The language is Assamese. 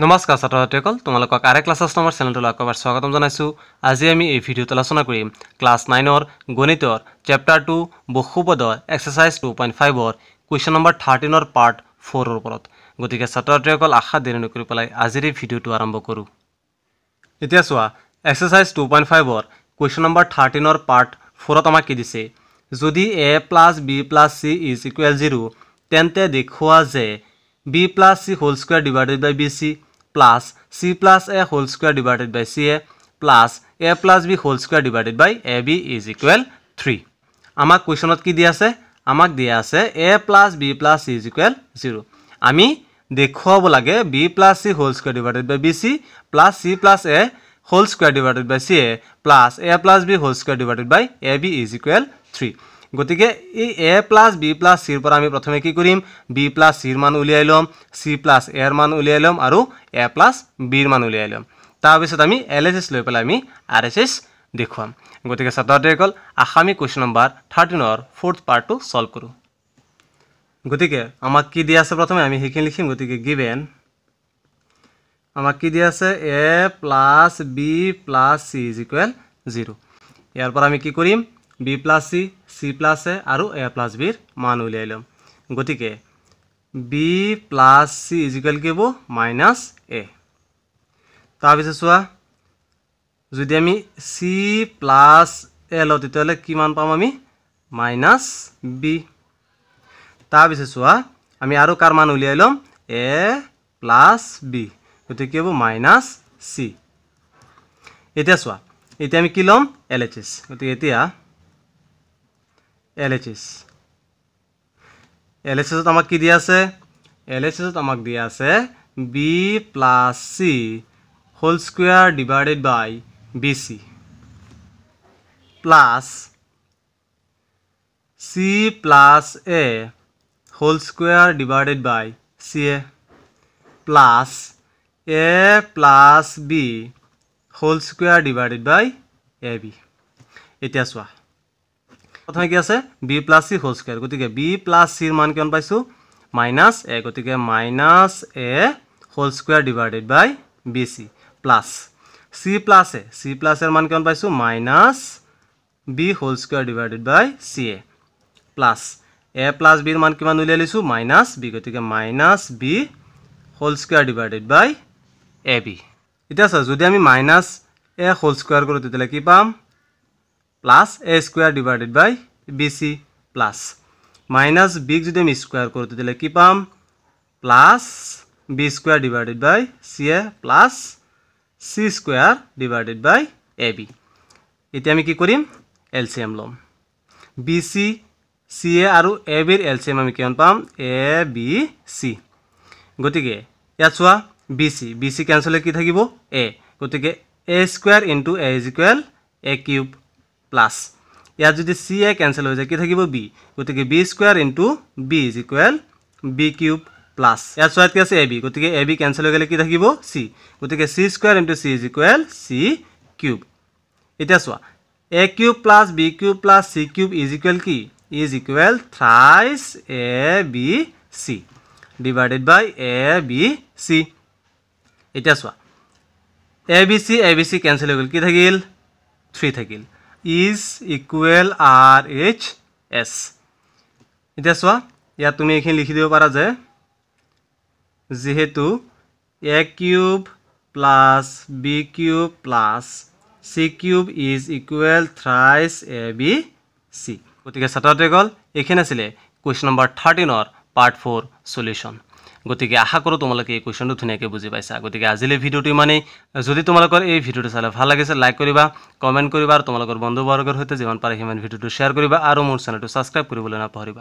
নমস্কাৰ ছাত্ৰ ছাত্ৰীসকল তোমালোকক আৰে ক্লাছেছ নামৰ চেনেলটোলৈ আকবাৰ স্বাগতম জনাইছোঁ আজি আমি এই ভিডিঅ'ত আলোচনা কৰিম ক্লাছ নাইনৰ গণিতৰ চেপ্টাৰ টু বসুপদৰ এক্সাৰচাইজ টু পইণ্ট ফাইভৰ কুৱেশ্যন নম্বৰ থাৰ্টিনৰ পাৰ্ট ফ'ৰৰ ওপৰত গতিকে ছাত্ৰ ছাত্ৰীসকল আশা দেৰি নকৰি পেলাই আজিৰ এই ভিডিঅ'টো আৰম্ভ কৰোঁ এতিয়া চোৱা এক্সাৰচাইজ টু পইণ্ট ফাইভৰ কুৱেশ্যন নম্বৰ থাৰ্টিনৰ পাৰ্ট ফ'ৰত আমাক কি দিছে যদি A plus B plus C is equal zero তেন্তে দেখুওৱা যে B plus C whole square divided by B C plus C plus A whole square divided by C A plus A plus B whole square divided by A B is equal three আমাক কুৱেশ্যনত কি দিয়া আছে আমাক দিয়া আছে A plus B plus is equal zero' আমি দেখুৱাব লাগে B plus C whole square divided by B C plus C plus A whole square divided by C A plus A plus B whole square divided by A B is equal three গতি এ প্লাস বি প্লাস সির পর আমি প্রথমে কি করি বি প্লাস সির মান উলিয়াই লম সি প্লাস এর মান উলিয়াই লম আর এ প্লাস বির মান উলিয়াই লম তারপর আমি এল এস এস লো পেলে আমি আর এস এস দেখাম গতি ছাত্রদের কল আসামী কুয়েশন নম্বর থার্টিনের ফোর্থ পার্ট সল্ভ করো গতি আমাক কি দিয়া আছে প্রথমে আমি সেখানে লিখিম গতি গিভেন আমাক কি দিয়া আছে A plus B plus C is equal zero ইয়ারপর আমি কি করিম B plus C C plus A আৰু এ প্লাছ বিৰ মান উলিয়াই ল'ম গতিকে বি প্লাছ চি ইজিকুৱেল কি হ'ব মাইনাছ এ তাৰপিছত চোৱা যদি আমি চি প্লাছ এ লওঁ তেতিয়াহ'লে কিমান পাম আমি মাইনাছ বি তাৰপিছত চোৱা আমি আৰু কাৰ মান উলিয়াই ল'ম এ প্লাছ বি গতিকে কি হ'ব মাইনাছ চি এতিয়া চোৱা এতিয়া আমি কি ল'ম এল এইচ এছ গতিকে এতিয়া L H S L H এছত আমাক কি দিয়া আছে এল এইচ এছত আমাক দিয়া আছে B plus C whole square divided by B C plus C plus A whole square divided by C A plus A plus B whole square divided by A B এতিয়া চোৱা প্রথমে কি আছে B plus C whole square গতি বি প্লাস সির মান কি পাইছো মাইনাস এ গতি minus A whole square divided by B C plus C plus A C plus এর মান কি পাইছো minus B whole square divided by C A plus A plus বির মান কি উলিয়ালিছো মাইনাস বি গতি minus B whole square divided by A B এটা চা যদি আমি মাইনাস এ হোল স্কোয়ার করো তো কি পাম plus A square divided by B C plus minus big যদি আমি স্কোয়ার করি তাহলে কি পাম plus B square divided by C A plus C square divided by A B এতিয়া আমি কি করিম এলসিএম লম বি সি সি এ আর এ বির এলসিএম আমি কেমন পাম এ বি সি গতি ইয়াত চা বি সি বি সি কেনসেলে কি থাকিব এ গতি A square into A A cube plus ইয়াত যদি সি এ কেনসেল হয়ে যায় কি থাকবে বি গতি B square into B is equal B cube plus ইয়াত চাই কি আছে এ বি গতি এ বি কেনসেল হয়ে গেলে কি থাকবে সি গতি C square into C is equal C cube এটা চা A cube plus B cube plus C cube is equal কি is equal thrice A B C divided by A B C এটা চা A B C A B C cancel হয়ে গেল কি থাকিল থ্রি থাকিল is equal R H S এতিয়া চোৱা ইয়াত তুমি এইখিনি লিখি দিব পাৰা যে যিহেতু A cube plus B cube plus C cube is equal thrice A B C গতিকে ছাত্ৰ ছাত্ৰীসকল এইখিনি আছিলে কুৱেশ্যন নম্বৰ থাৰ্টিনৰ পাৰ্ট ফ'ৰ চলিউশ্যন গতিকে আশা কৰোঁ তোমালোকে এই কুৱেশ্যনটো ধুনীয়াকৈ বুজি পাইছা গতিকে আজিলৈ ভিডিঅ'টো ইমানেই যদি তোমালোকৰ এই ভিডিঅ'টো চালে ভাল লাগিছে লাইক কৰিবা কমেণ্ট কৰিবা আৰু তোমালোকৰ বন্ধুবৰ্গৰ সৈতে যিমান পাৰে সিমান ভিডিঅ'টো শ্বেয়াৰ কৰিবা আৰু মোৰ চেনেলটো ছাবস্ক্ৰাইব কৰিবলৈ নাপাহৰিবা